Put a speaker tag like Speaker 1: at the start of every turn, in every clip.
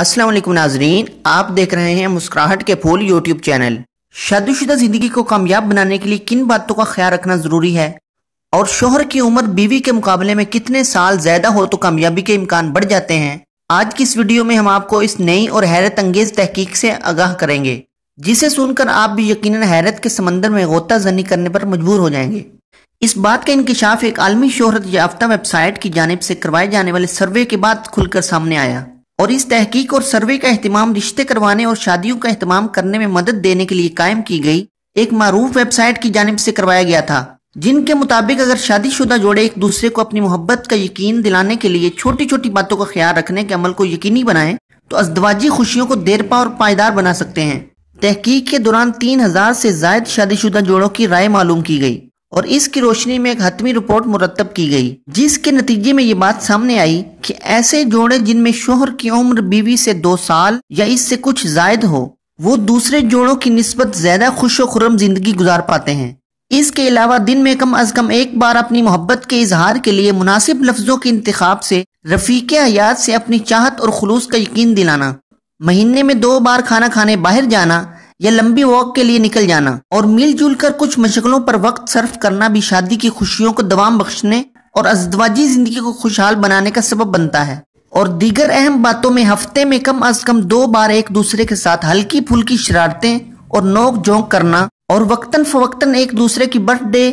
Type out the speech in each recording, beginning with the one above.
Speaker 1: असलम नाजरीन आप देख रहे हैं मुस्कुराहट के फूल यूट्यूब चैनल शादीशुदा जिंदगी को कामयाब बनाने के लिए किन बातों का ख्याल रखना जरूरी है और शोहर की उम्र बीवी के मुकाबले में कितने साल ज्यादा हो तो कामयाबी के इम्कान बढ़ जाते हैं आज की इस वीडियो में हम आपको इस नई और हैरत अंगेज तहकीक से आगाह करेंगे जिसे सुनकर आप भी यकीन हैरत के समंदर में गोता जनी करने पर मजबूर हो जाएंगे इस बात का इंकशाफ एक आलमी शोहरत याफ्ता वेबसाइट की जानब से करवाए जाने वाले सर्वे के बाद खुलकर सामने आया और इस तहकीक और सर्वे का अहतमाम रिश्ते करवाने और शादियों का अहतमाम करने में मदद देने के लिए कायम की गई एक मरूफ वेबसाइट की जानब से करवाया गया था जिनके मुताबिक अगर शादीशुदा जोड़े एक दूसरे को अपनी मोहब्बत का यकीन दिलाने के लिए छोटी छोटी बातों का ख्याल रखने के अमल को यकीनी बनाएं तो अजदवाजी खुशियों को देरपा और पायदार बना सकते हैं तहकीक के दौरान तीन हजार से जायद शादीशुदा जोड़ों की राय मालूम की गई और इसकी रोशनी में एक हतमी रिपोर्ट मुरतब की गई जिसके नतीजे में ये बात सामने आई कि ऐसे जोड़े जिनमें शोहर की उम्र बीवी से दो साल या इससे कुछ जायद हो वो दूसरे जोड़ों की नस्बत ज्यादा खुश खुरम जिंदगी गुजार पाते हैं इसके अलावा दिन में कम अज कम एक बार अपनी मोहब्बत के इजहार के लिए मुनासिब लफ्जों के इंतखाब से रफीक हयात से अपनी चाहत और खलूस का यकीन दिलाना महीने में दो बार खाना खाने बाहर जाना या लंबी वॉक के लिए निकल जाना और मिलजुल कर कुछ मशगलों पर वक्त सर्फ करना भी शादी की खुशियों को दवाम बख्शने और अजदवाजी जिंदगी को खुशहाल बनाने का सबब बनता है और दीगर अहम बातों में हफ्ते में कम अज कम दो बार एक दूसरे के साथ हल्की फुल्की शरारतें और नोक झोंक करना और वक्तन फवक्तन एक दूसरे की बर्थडे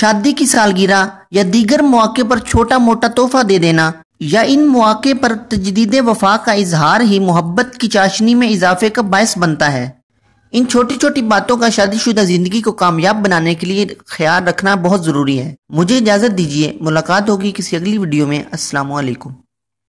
Speaker 1: शादी की सालगिरह या दीगर मौके पर छोटा मोटा तोहफा दे देना या इन मौके पर तजदीद वफा का इजहार ही मोहब्बत की चाशनी में इजाफे का बायस बनता है इन छोटी छोटी बातों का शादीशुदा जिंदगी को कामयाब बनाने के लिए ख्याल रखना बहुत ज़रूरी है मुझे इजाज़त दीजिए मुलाकात होगी किसी अगली वीडियो में असलकुम